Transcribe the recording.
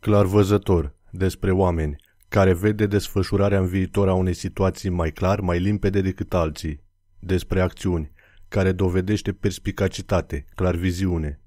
Clarvăzător despre oameni care vede desfășurarea în viitor a unei situații mai clar, mai limpede decât alții. Despre acțiuni care dovedește perspicacitate, clar viziune.